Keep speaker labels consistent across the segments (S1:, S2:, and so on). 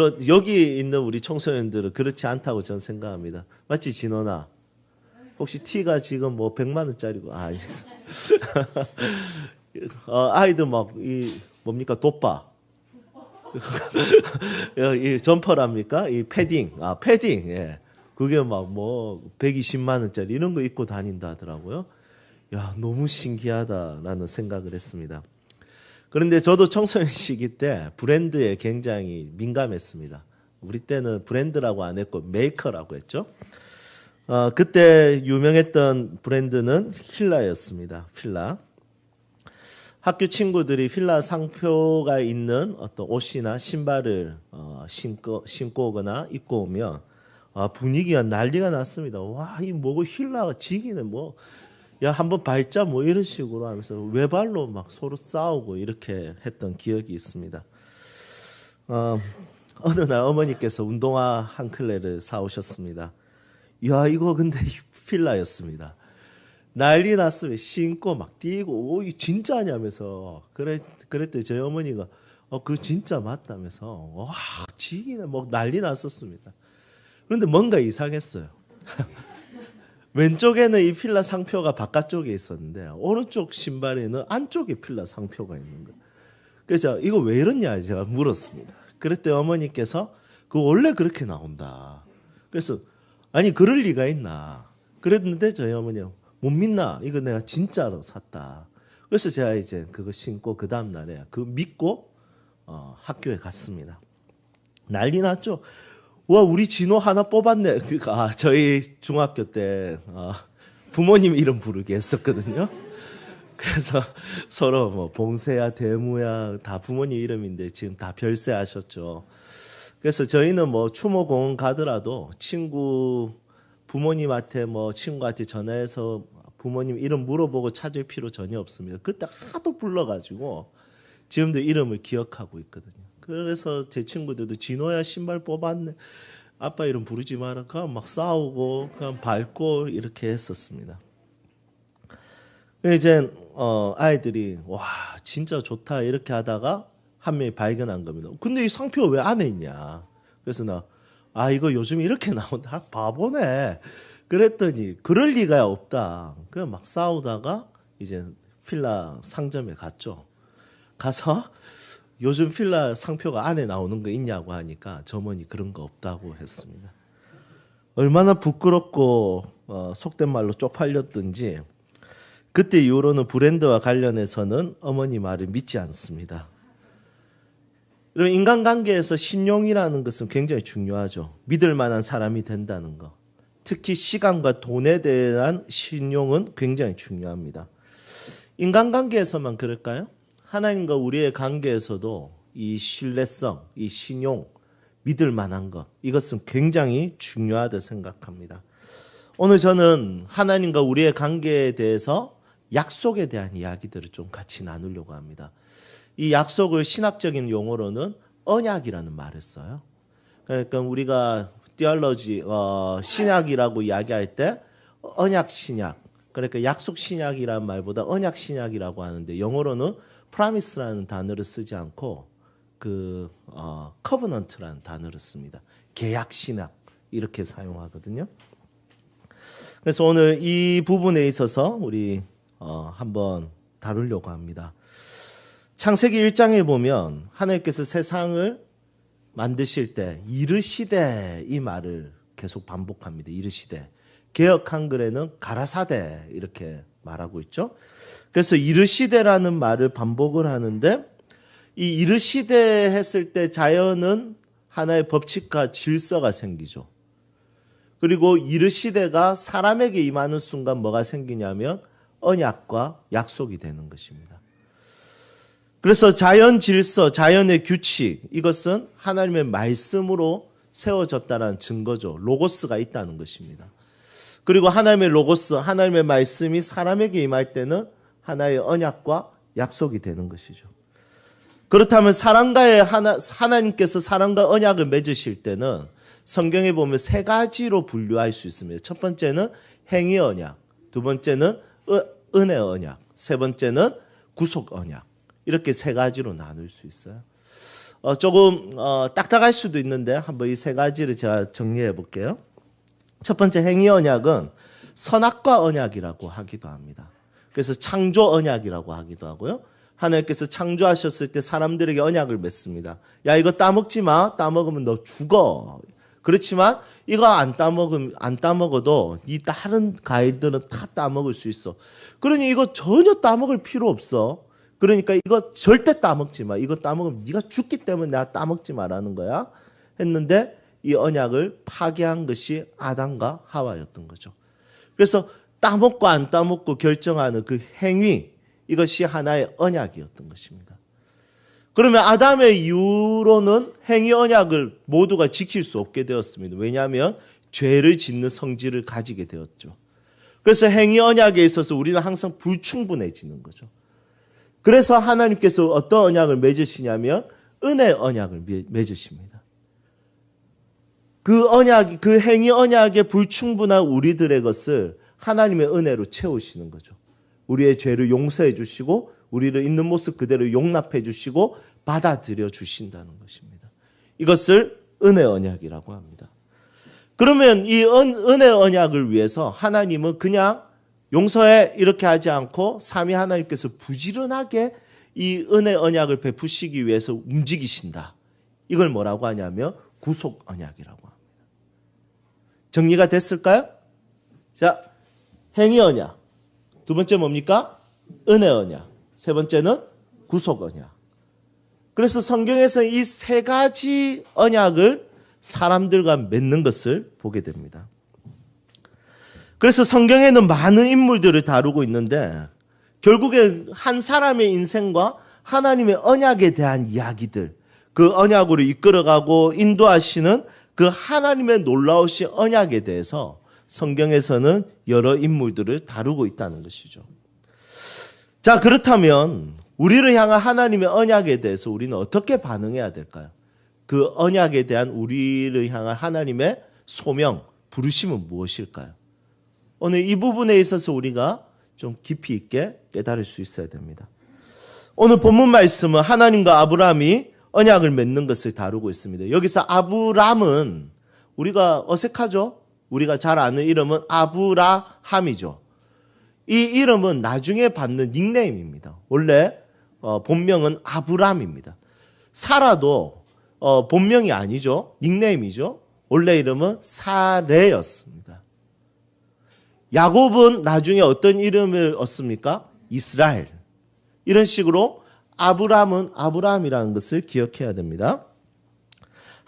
S1: 물론 여기 있는 우리 청소년들은 그렇지 않다고 저는 생각합니다. 맞지 진원아? 혹시 티가 지금 뭐1만 원짜리고 아 어, 아이들 막이 뭡니까 돗바 어, 이 점퍼랍니까 이 패딩 아 패딩 예 그게 막뭐 120만 원짜리 이런 거 입고 다닌다 하더라고요 야 너무 신기하다라는 생각을 했습니다. 그런데 저도 청소년 시기 때 브랜드에 굉장히 민감했습니다. 우리 때는 브랜드라고 안 했고 메이커라고 했죠. 어, 그때 유명했던 브랜드는 힐라였습니다. 힐라. 학교 친구들이 힐라 상표가 있는 어떤 옷이나 신발을 어, 신고, 신고 오거나 입고 오면 아, 분위기가 난리가 났습니다. 와, 이 뭐고 힐라가 지기는 뭐야 한번 밟자 뭐 이런 식으로 하면서 외발로 막 서로 싸우고 이렇게 했던 기억이 있습니다. 어, 어느 날 어머니께서 운동화 한 클레를 사오셨습니다. 야 이거 근데 필라였습니다. 난리 났으면 신고 막 뛰고 오, 이 진짜냐면서 그래 그랬더니 저희 어머니가 어그 진짜 맞다면서 와 지기는 뭐 난리 났었습니다. 그런데 뭔가 이상했어요. 왼쪽에는 이 필라 상표가 바깥쪽에 있었는데 오른쪽 신발에는 안쪽에 필라 상표가 있는 거예요. 그래서 이거 왜 이러냐 제가 물었습니다. 그랬더니 어머니께서 그 원래 그렇게 나온다. 그래서 아니 그럴 리가 있나. 그랬는데 저희 어머니 못 믿나 이거 내가 진짜로 샀다. 그래서 제가 이제 그거 신고 그 다음 날에 그 믿고 어, 학교에 갔습니다. 난리 났죠. 와 우리 진호 하나 뽑았네. 그, 아 저희 중학교 때 아, 부모님 이름 부르게 했었거든요. 그래서 서로 뭐 봉세야 대무야 다 부모님 이름인데 지금 다 별세하셨죠. 그래서 저희는 뭐 추모공원 가더라도 친구 부모님한테 뭐 친구한테 전화해서 부모님 이름 물어보고 찾을 필요 전혀 없습니다. 그때 하도 불러가지고 지금도 이름을 기억하고 있거든요. 그래서 제 친구들도 진호야 신발 뽑았네. 아빠 이름 부르지 마라. 그냥 막 싸우고 그냥 밟고 이렇게 했었습니다. 이제 어, 아이들이 와 진짜 좋다 이렇게 하다가 한 명이 발견한 겁니다. 근데 이 상표 왜 안에 있냐? 그래서 나아 이거 요즘 이렇게 나온다 아, 바보네. 그랬더니 그럴 리가 없다. 그냥 막 싸우다가 이제 필라 상점에 갔죠. 가서 요즘 필라 상표가 안에 나오는 거 있냐고 하니까 점원이 그런 거 없다고 했습니다. 얼마나 부끄럽고 어, 속된 말로 쪽팔렸든지 그때 이후로는 브랜드와 관련해서는 어머니 말을 믿지 않습니다. 그럼 인간관계에서 신용이라는 것은 굉장히 중요하죠. 믿을 만한 사람이 된다는 거. 특히 시간과 돈에 대한 신용은 굉장히 중요합니다. 인간관계에서만 그럴까요? 하나님과 우리의 관계에서도 이 신뢰성, 이 신용, 믿을 만한 것, 이것은 굉장히 중요하다 생각합니다. 오늘 저는 하나님과 우리의 관계에 대해서 약속에 대한 이야기들을 좀 같이 나누려고 합니다. 이 약속을 신학적인 용어로는 언약이라는 말을 써요. 그러니까 우리가 디얼러지 어, 신약이라고 이야기할 때 언약 신약 그러니까 약속 신약이란 말보다 언약 신약이라고 하는데 영어로는 프라미스라는 단어를 쓰지 않고 그 어, 커버넌트라는 단어를 씁니다. 계약 신학 이렇게 사용하거든요. 그래서 오늘 이 부분에 있어서 우리 어, 한번 다루려고 합니다. 창세기 1장에 보면 하나님께서 세상을 만드실 때 이르시되 이 말을 계속 반복합니다. 이르시되 개역 한글에는 가라사대 이렇게 말하고 있죠. 그래서 이르시대라는 말을 반복을 하는데 이 이르시대 했을 때 자연은 하나의 법칙과 질서가 생기죠. 그리고 이르시대가 사람에게 임하는 순간 뭐가 생기냐면 언약과 약속이 되는 것입니다. 그래서 자연 질서, 자연의 규칙 이것은 하나님의 말씀으로 세워졌다는 증거죠. 로고스가 있다는 것입니다. 그리고 하나님의 로고스, 하나님의 말씀이 사람에게 임할 때는 하나의 언약과 약속이 되는 것이죠. 그렇다면 사랑과의 하나, 하나님께서 사랑과 언약을 맺으실 때는 성경에 보면 세 가지로 분류할 수 있습니다. 첫 번째는 행위 언약, 두 번째는 은혜 언약, 세 번째는 구속 언약. 이렇게 세 가지로 나눌 수 있어요. 어, 조금 어, 딱딱할 수도 있는데 한번 이 세 가지를 제가 정리해 볼게요. 첫 번째 행위 언약은 선악과 언약이라고 하기도 합니다. 그래서 창조 언약이라고 하기도 하고요. 하나님께서 창조하셨을 때 사람들에게 언약을 맺습니다. 야, 이거 따먹지 마. 따먹으면 너 죽어. 그렇지만 이거 안 따먹음 안 따먹어도 이 네 다른 가일들은 다 따먹을 수 있어. 그러니 이거 전혀 따먹을 필요 없어. 그러니까 이거 절대 따먹지 마. 이거 따먹으면 네가 죽기 때문에 내가 따먹지 말라는 거야. 했는데 이 언약을 파괴한 것이 아담과 하와였던 거죠. 그래서 따먹고 안 따먹고 결정하는 그 행위 이것이 하나의 언약이었던 것입니다. 그러면 아담의 이후로는 행위 언약을 모두가 지킬 수 없게 되었습니다. 왜냐하면 죄를 짓는 성질을 가지게 되었죠. 그래서 행위 언약에 있어서 우리는 항상 불충분해지는 거죠. 그래서 하나님께서 어떤 언약을 맺으시냐면 은혜 언약을 맺으십니다. 그 언약, 그 행위 언약에 불충분한 우리들의 것을 하나님의 은혜로 채우시는 거죠. 우리의 죄를 용서해 주시고 우리를 있는 모습 그대로 용납해 주시고 받아들여 주신다는 것입니다. 이것을 은혜 언약이라고 합니다. 그러면 이 은, 은혜 언약을 위해서 하나님은 그냥 용서해 이렇게 하지 않고 삼위 하나님께서 부지런하게 이 은혜 언약을 베푸시기 위해서 움직이신다. 이걸 뭐라고 하냐면 구속 언약이라고 합니다. 정리가 됐을까요? 자, 행위 언약. 두 번째 뭡니까? 은혜 언약. 세 번째는 구속 언약. 그래서 성경에서 이 세 가지 언약을 사람들과 맺는 것을 보게 됩니다. 그래서 성경에는 많은 인물들을 다루고 있는데 결국에 한 사람의 인생과 하나님의 언약에 대한 이야기들, 그 언약으로 이끌어가고 인도하시는 그 하나님의 놀라우신 언약에 대해서 성경에서는 여러 인물들을 다루고 있다는 것이죠. 자, 그렇다면 우리를 향한 하나님의 언약에 대해서 우리는 어떻게 반응해야 될까요? 그 언약에 대한 우리를 향한 하나님의 소명, 부르심은 무엇일까요? 오늘 이 부분에 있어서 우리가 좀 깊이 있게 깨달을 수 있어야 됩니다. 오늘 본문 말씀은 하나님과 아브라함이 언약을 맺는 것을 다루고 있습니다. 여기서 아브람은 우리가 어색하죠? 우리가 잘 아는 이름은 아브라함이죠. 이 이름은 나중에 받는 닉네임입니다. 원래 어, 본명은 아브라함입니다. 사라도 어, 본명이 아니죠. 닉네임이죠. 원래 이름은 사레였습니다. 야곱은 나중에 어떤 이름을 얻습니까? 이스라엘. 이런 식으로 아브라함은 아브라함이라는 것을 기억해야 됩니다.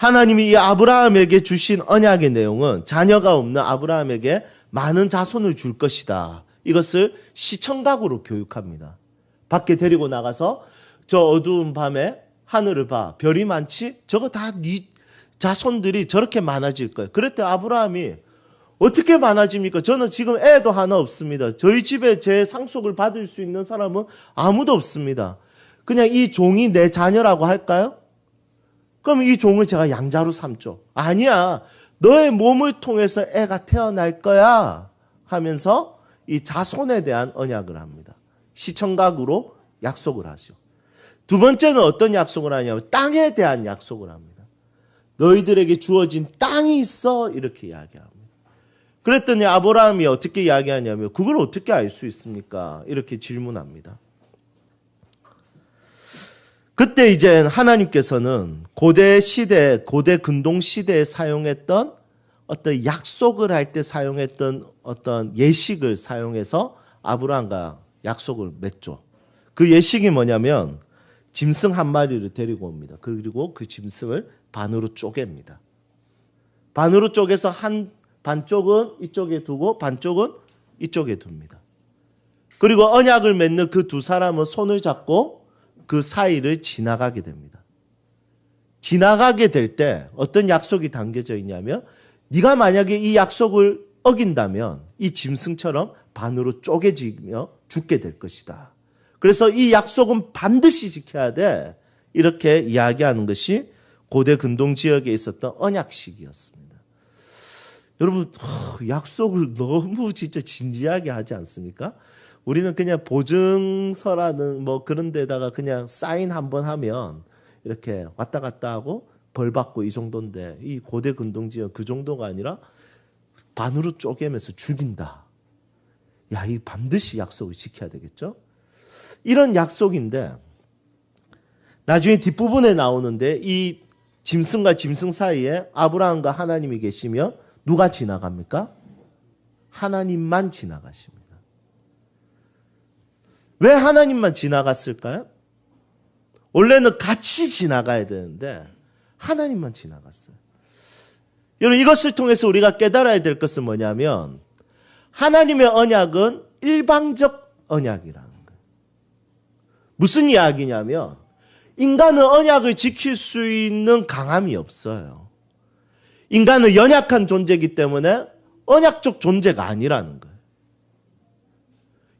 S1: 하나님이 이 아브라함에게 주신 언약의 내용은 자녀가 없는 아브라함에게 많은 자손을 줄 것이다. 이것을 시청각으로 교육합니다. 밖에 데리고 나가서 저 어두운 밤에 하늘을 봐. 별이 많지? 저거 다 네 자손들이 저렇게 많아질 거예요. 그랬더니 아브라함이 어떻게 많아집니까? 저는 지금 애도 하나 없습니다. 저희 집에 제 상속을 받을 수 있는 사람은 아무도 없습니다. 그냥 이 종이 내 자녀라고 할까요? 그럼 이 종을 제가 양자로 삼죠. 아니야. 너의 몸을 통해서 애가 태어날 거야. 하면서 이 자손에 대한 언약을 합니다. 시청각으로 약속을 하죠. 두 번째는 어떤 약속을 하냐면 땅에 대한 약속을 합니다. 너희들에게 주어진 땅이 있어 이렇게 이야기합니다. 그랬더니 아브라함이 어떻게 이야기하냐면 그걸 어떻게 알 수 있습니까? 이렇게 질문합니다. 그때 이제 하나님께서는 고대 시대, 고대 근동 시대에 사용했던 어떤 약속을 할 때 사용했던 어떤 예식을 사용해서 아브라함과 약속을 맺죠. 그 예식이 뭐냐면 짐승 한 마리를 데리고 옵니다. 그리고 그 짐승을 반으로 쪼갭니다. 반으로 쪼개서 한 반쪽은 이쪽에 두고 반쪽은 이쪽에 둡니다. 그리고 언약을 맺는 그 두 사람은 손을 잡고 그 사이를 지나가게 됩니다. 지나가게 될 때 어떤 약속이 담겨져 있냐면 네가 만약에 이 약속을 어긴다면 이 짐승처럼 반으로 쪼개지며 죽게 될 것이다. 그래서 이 약속은 반드시 지켜야 돼. 이렇게 이야기하는 것이 고대 근동 지역에 있었던 언약식이었습니다. 여러분, 약속을 너무 진짜 진지하게 하지 않습니까? 우리는 그냥 보증서라는 뭐 그런 데다가 그냥 사인 한 번 하면 이렇게 왔다 갔다 하고 벌 받고 이 정도인데 이 고대 근동지역 그 정도가 아니라 반으로 쪼개면서 죽인다. 야, 이 반드시 약속을 지켜야 되겠죠? 이런 약속인데 나중에 뒷부분에 나오는데 이 짐승과 짐승 사이에 아브라함과 하나님이 계시며 누가 지나갑니까? 하나님만 지나가십니다. 왜 하나님만 지나갔을까요? 원래는 같이 지나가야 되는데 하나님만 지나갔어요. 여러분 이것을 통해서 우리가 깨달아야 될 것은 뭐냐면 하나님의 언약은 일방적 언약이라는 거예요. 무슨 이야기냐면 인간은 언약을 지킬 수 있는 강함이 없어요. 인간은 연약한 존재이기 때문에 언약적 존재가 아니라는 거예요.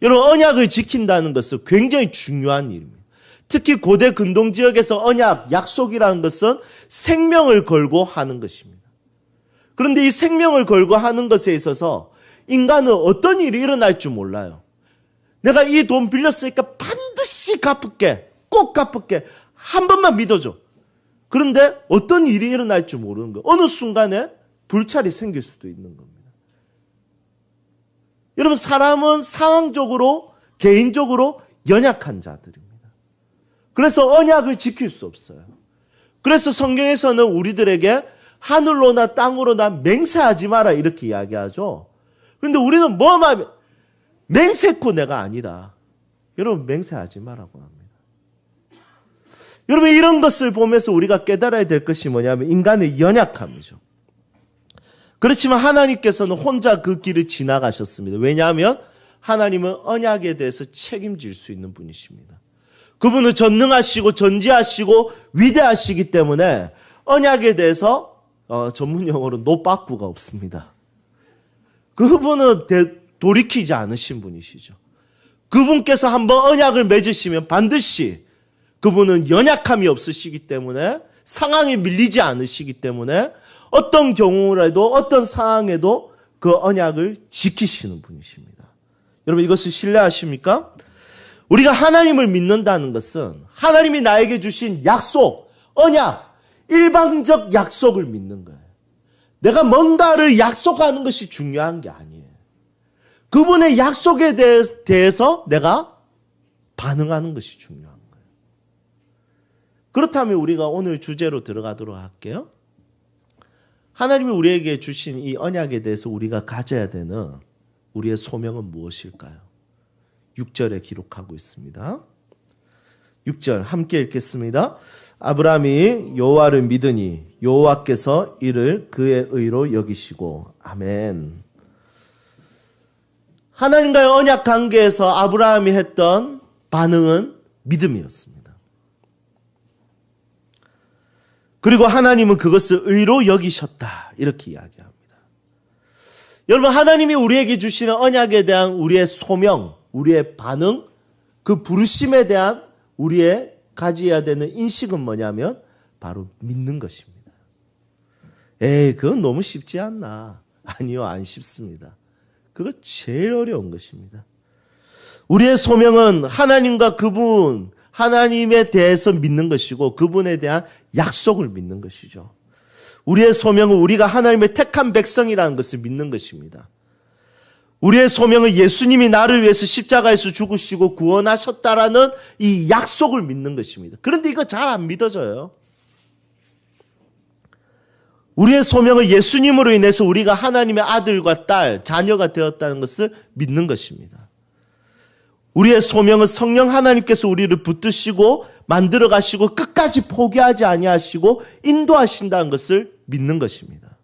S1: 여러분 언약을 지킨다는 것은 굉장히 중요한 일입니다. 특히 고대 근동 지역에서 언약, 약속이라는 것은 생명을 걸고 하는 것입니다. 그런데 이 생명을 걸고 하는 것에 있어서 인간은 어떤 일이 일어날 줄 몰라요. 내가 이 돈 빌렸으니까 반드시 갚을게. 꼭 갚을게. 한 번만 믿어줘. 그런데 어떤 일이 일어날 줄 모르는 거예요. 어느 순간에 불찰이 생길 수도 있는 겁니다. 여러분 사람은 상황적으로 개인적으로 연약한 자들입니다. 그래서 언약을 지킬 수 없어요. 그래서 성경에서는 우리들에게 하늘로나 땅으로나 맹세하지 마라 이렇게 이야기하죠. 그런데 우리는 뭐만 맹세코 내가 아니다. 여러분 맹세하지 말라고 합니다. 여러분 이런 것을 보면서 우리가 깨달아야 될 것이 뭐냐면 인간의 연약함이죠. 그렇지만 하나님께서는 혼자 그 길을 지나가셨습니다. 왜냐하면 하나님은 언약에 대해서 책임질 수 있는 분이십니다. 그분은 전능하시고 전지하시고 위대하시기 때문에 언약에 대해서 어, 전문 용어로 노빠꾸가 없습니다. 그분은 대, 돌이키지 않으신 분이시죠. 그분께서 한번 언약을 맺으시면 반드시 그분은 연약함이 없으시기 때문에 상황에 밀리지 않으시기 때문에 어떤 경우라도 어떤 상황에도 그 언약을 지키시는 분이십니다. 여러분 이것을 신뢰하십니까? 우리가 하나님을 믿는다는 것은 하나님이 나에게 주신 약속, 언약, 일방적 약속을 믿는 거예요. 내가 뭔가를 약속하는 것이 중요한 게 아니에요. 그분의 약속에 대, 해서 내가 반응하는 것이 중요한 거예요. 그렇다면 우리가 오늘 주제로 들어가도록 할게요. 하나님이 우리에게 주신 이 언약에 대해서 우리가 가져야 되는 우리의 소명은 무엇일까요? 6절에 기록하고 있습니다. 6절 함께 읽겠습니다. 아브라함이 여호와를 믿으니 여호와께서 이를 그의 의로 여기시고 아멘. 하나님과의 언약 관계에서 아브라함이 했던 반응은 믿음이었습니다. 그리고 하나님은 그것을 의로 여기셨다. 이렇게 이야기합니다. 여러분, 하나님이 우리에게 주시는 언약에 대한 우리의 소명, 우리의 반응, 그 부르심에 대한 우리의 가져야 되는 인식은 뭐냐면 바로 믿는 것입니다. 에이, 그건 너무 쉽지 않나. 아니요, 안 쉽습니다. 그거 제일 어려운 것입니다. 우리의 소명은 하나님과 그분, 하나님에 대해서 믿는 것이고 그분에 대한 약속을 믿는 것이죠. 우리의 소명은 우리가 하나님의 택한 백성이라는 것을 믿는 것입니다. 우리의 소명은 예수님이 나를 위해서 십자가에서 죽으시고 구원하셨다라는 이 약속을 믿는 것입니다. 그런데 이거 잘 안 믿어져요. 우리의 소명을 예수님으로 인해서 우리가 하나님의 아들과 딸, 자녀가 되었다는 것을 믿는 것입니다. 우리의 소명은 성령 하나님께서 우리를 붙드시고 만들어 가시고 끝까지 포기하지 아니하시고 인도하신다는 것을 믿는 것입니다.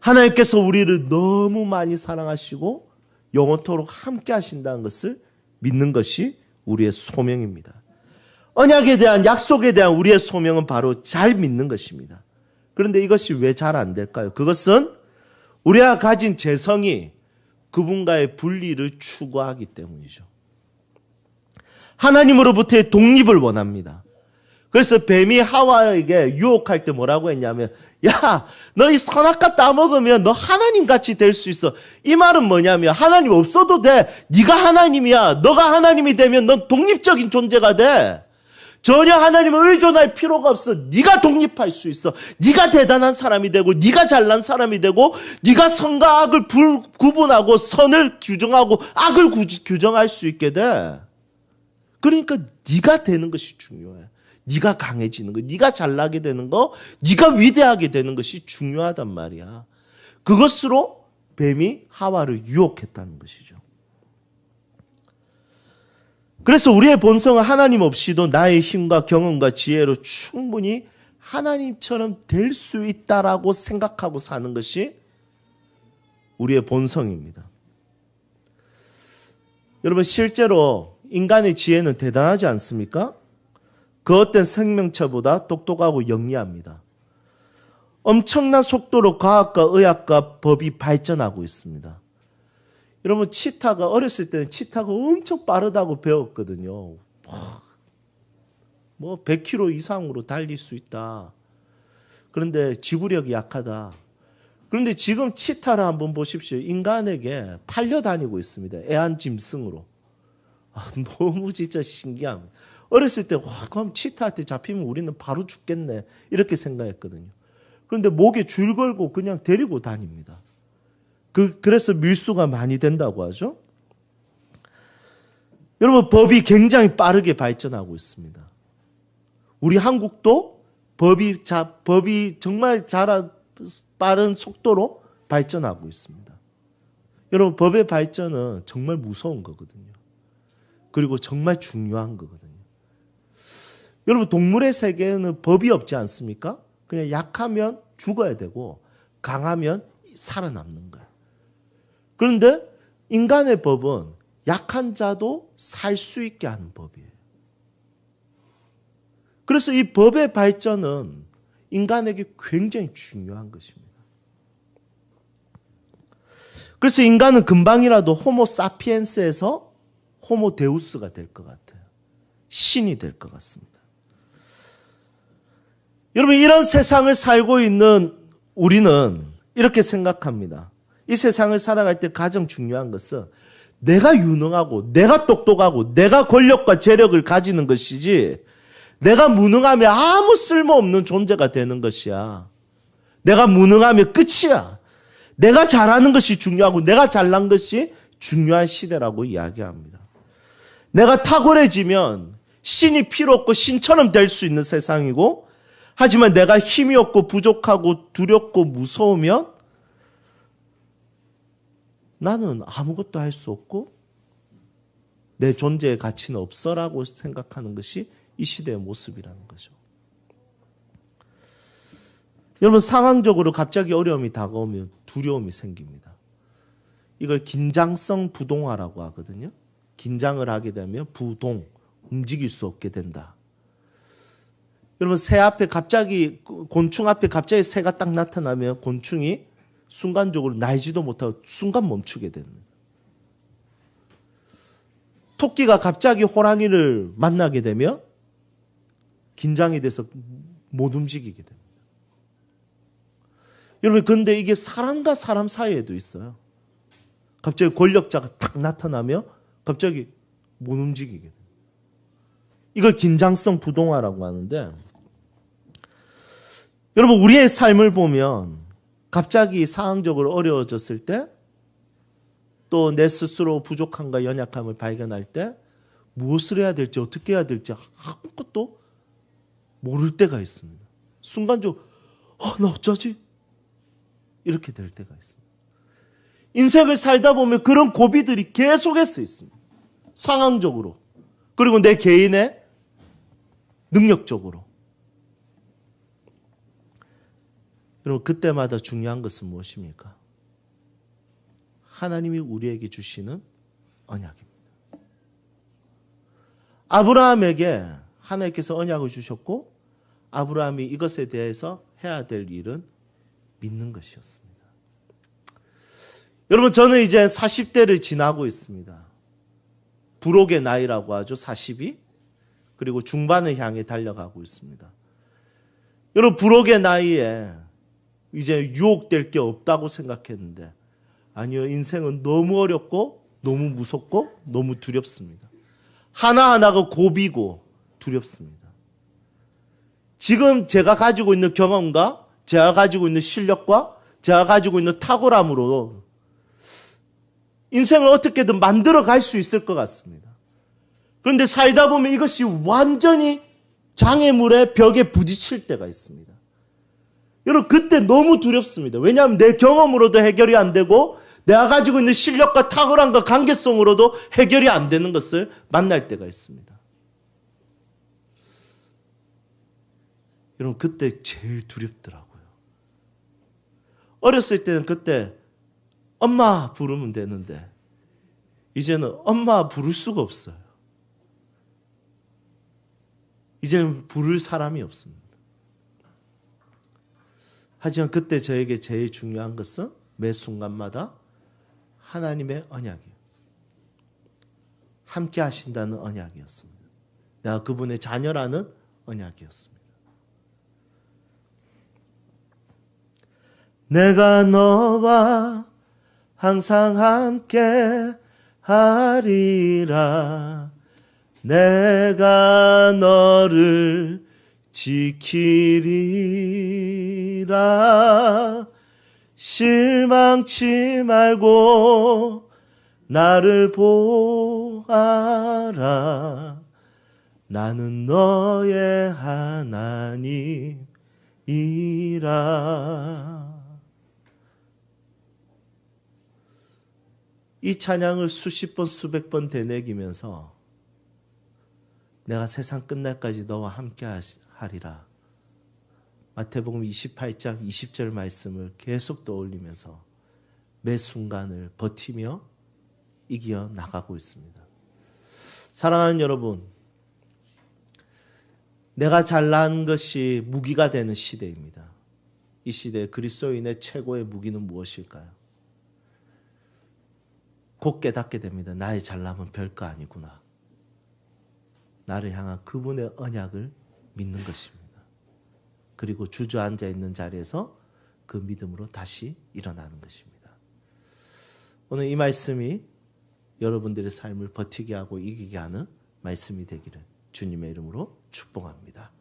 S1: 하나님께서 우리를 너무 많이 사랑하시고 영원토록 함께 하신다는 것을 믿는 것이 우리의 소명입니다. 언약에 대한 약속에 대한 우리의 소명은 바로 잘 믿는 것입니다. 그런데 이것이 왜 잘 안 될까요? 그것은 우리가 가진 재성이 그분과의 분리를 추구하기 때문이죠. 하나님으로부터의 독립을 원합니다. 그래서 뱀이 하와에게 유혹할 때 뭐라고 했냐면, 야, 너 이 선악과 따먹으면 너 하나님 같이 될 수 있어. 이 말은 뭐냐면, 하나님 없어도 돼. 네가 하나님이야. 너가 하나님이 되면 넌 독립적인 존재가 돼. 전혀 하나님을 의존할 필요가 없어. 네가 독립할 수 있어. 네가 대단한 사람이 되고 네가 잘난 사람이 되고 네가 선과 악을 불, 구분하고 선을 규정하고 악을 구, 규정할 수 있게 돼. 그러니까 네가 되는 것이 중요해. 네가 강해지는 거, 네가 잘나게 되는 거, 네가 위대하게 되는 것이 중요하단 말이야. 그것으로 뱀이 하와를 유혹했다는 것이죠. 그래서 우리의 본성은 하나님 없이도 나의 힘과 경험과 지혜로 충분히 하나님처럼 될 수 있다라고 생각하고 사는 것이 우리의 본성입니다. 여러분 실제로 인간의 지혜는 대단하지 않습니까? 그 어떤 생명체보다 똑똑하고 영리합니다. 엄청난 속도로 과학과 의학과 법이 발전하고 있습니다. 여러분 치타가 어렸을 때는 치타가 엄청 빠르다고 배웠거든요. 뭐 100km 이상으로 달릴 수 있다. 그런데 지구력이 약하다. 그런데 지금 치타를 한번 보십시오. 인간에게 팔려 다니고 있습니다. 애완 짐승으로. 아, 너무 진짜 신기함. 어렸을 때, 와, 그럼 치타한테 잡히면 우리는 바로 죽겠네. 이렇게 생각했거든요. 그런데 목에 줄 걸고 그냥 데리고 다닙니다. 그, 그래서 밀수가 많이 된다고 하죠. 여러분, 법이 굉장히 빠르게 발전하고 있습니다. 우리 한국도 법이, 자, 법이 정말 잘, 빠른 속도로 발전하고 있습니다. 여러분, 법의 발전은 정말 무서운 거거든요. 그리고 정말 중요한 거거든요. 여러분 동물의 세계는 법이 없지 않습니까? 그냥 약하면 죽어야 되고 강하면 살아남는 거야. 그런데 인간의 법은 약한 자도 살 수 있게 하는 법이에요. 그래서 이 법의 발전은 인간에게 굉장히 중요한 것입니다. 그래서 인간은 금방이라도 호모 사피엔스에서 호모데우스가 될 것 같아요. 신이 될 것 같습니다. 여러분, 이런 세상을 살고 있는 우리는 이렇게 생각합니다. 이 세상을 살아갈 때 가장 중요한 것은 내가 유능하고 내가 똑똑하고 내가 권력과 재력을 가지는 것이지 내가 무능하면 아무 쓸모없는 존재가 되는 것이야. 내가 무능하면 끝이야. 내가 잘하는 것이 중요하고 내가 잘난 것이 중요한 시대라고 이야기합니다. 내가 탁월해지면 신이 필요 없고 신처럼 될 수 있는 세상이고 하지만 내가 힘이 없고 부족하고 두렵고 무서우면 나는 아무것도 할 수 없고 내 존재의 가치는 없어라고 생각하는 것이 이 시대의 모습이라는 거죠. 여러분 상황적으로 갑자기 어려움이 다가오면 두려움이 생깁니다. 이걸 긴장성 부동화라고 하거든요. 긴장을 하게 되면 부동, 움직일 수 없게 된다. 여러분 새 앞에 갑자기 곤충 앞에 갑자기 새가 딱 나타나면 곤충이 순간적으로 날지도 못하고 순간 멈추게 되는 토끼가 갑자기 호랑이를 만나게 되면 긴장이 돼서 못 움직이게 됩니다. 여러분 근데 이게 사람과 사람 사이에도 있어요. 갑자기 권력자가 탁 나타나며 갑자기 못 움직이게 돼 이걸 긴장성 부동화라고 하는데 여러분 우리의 삶을 보면 갑자기 상황적으로 어려워졌을 때 또 내 스스로 부족함과 연약함을 발견할 때 무엇을 해야 될지 어떻게 해야 될지 아무것도 모를 때가 있습니다. 순간적으로 어, 나 어쩌지? 이렇게 될 때가 있습니다. 인생을 살다 보면 그런 고비들이 계속해서 있습니다. 상황적으로 그리고 내 개인의 능력적으로 여러분 그때마다 중요한 것은 무엇입니까? 하나님이 우리에게 주시는 언약입니다. 아브라함에게 하나님께서 언약을 주셨고 아브라함이 이것에 대해서 해야 될 일은 믿는 것이었습니다. 여러분 저는 이제 40대를 지나고 있습니다. 불혹의 나이라고 하죠. 40이. 그리고 중반을 향해 달려가고 있습니다. 여러분, 불혹의 나이에 이제 유혹될 게 없다고 생각했는데, 아니요. 인생은 너무 어렵고, 너무 무섭고, 너무 두렵습니다. 하나하나가 고비고, 두렵습니다. 지금 제가 가지고 있는 경험과, 제가 가지고 있는 실력과, 제가 가지고 있는 탁월함으로 인생을 어떻게든 만들어 갈 수 있을 것 같습니다. 그런데 살다 보면 이것이 완전히 장애물의 벽에 부딪힐 때가 있습니다. 여러분, 그때 너무 두렵습니다. 왜냐하면 내 경험으로도 해결이 안 되고, 내가 가지고 있는 실력과 탁월함과 관계성으로도 해결이 안 되는 것을 만날 때가 있습니다. 여러분, 그때 제일 두렵더라고요. 어렸을 때는 그때 엄마 부르면 되는데 이제는 엄마 부를 수가 없어요. 이제는 부를 사람이 없습니다. 하지만 그때 저에게 제일 중요한 것은 매 순간마다 하나님의 언약이었습니다. 함께 하신다는 언약이었습니다. 내가 그분의 자녀라는 언약이었습니다. 내가 너와 항상 함께 하리라. 내가 너를 지키리라. 실망치 말고 나를 보아라. 나는 너의 하나님이라. 이 찬양을 수십 번, 수백 번 되뇌기면서 내가 세상 끝날까지 너와 함께 하리라. 마태복음 28장 20절 말씀을 계속 떠올리면서 매 순간을 버티며 이겨 나가고 있습니다. 사랑하는 여러분, 내가 잘난 것이 무기가 되는 시대입니다. 이 시대 그리스도인의 최고의 무기는 무엇일까요? 곧 깨닫게 됩니다. 나의 잘남은 별거 아니구나. 나를 향한 그분의 언약을 믿는 것입니다. 그리고 주저앉아 있는 자리에서 그 믿음으로 다시 일어나는 것입니다. 오늘 이 말씀이 여러분들의 삶을 버티게 하고 이기게 하는 말씀이 되기를 주님의 이름으로 축복합니다.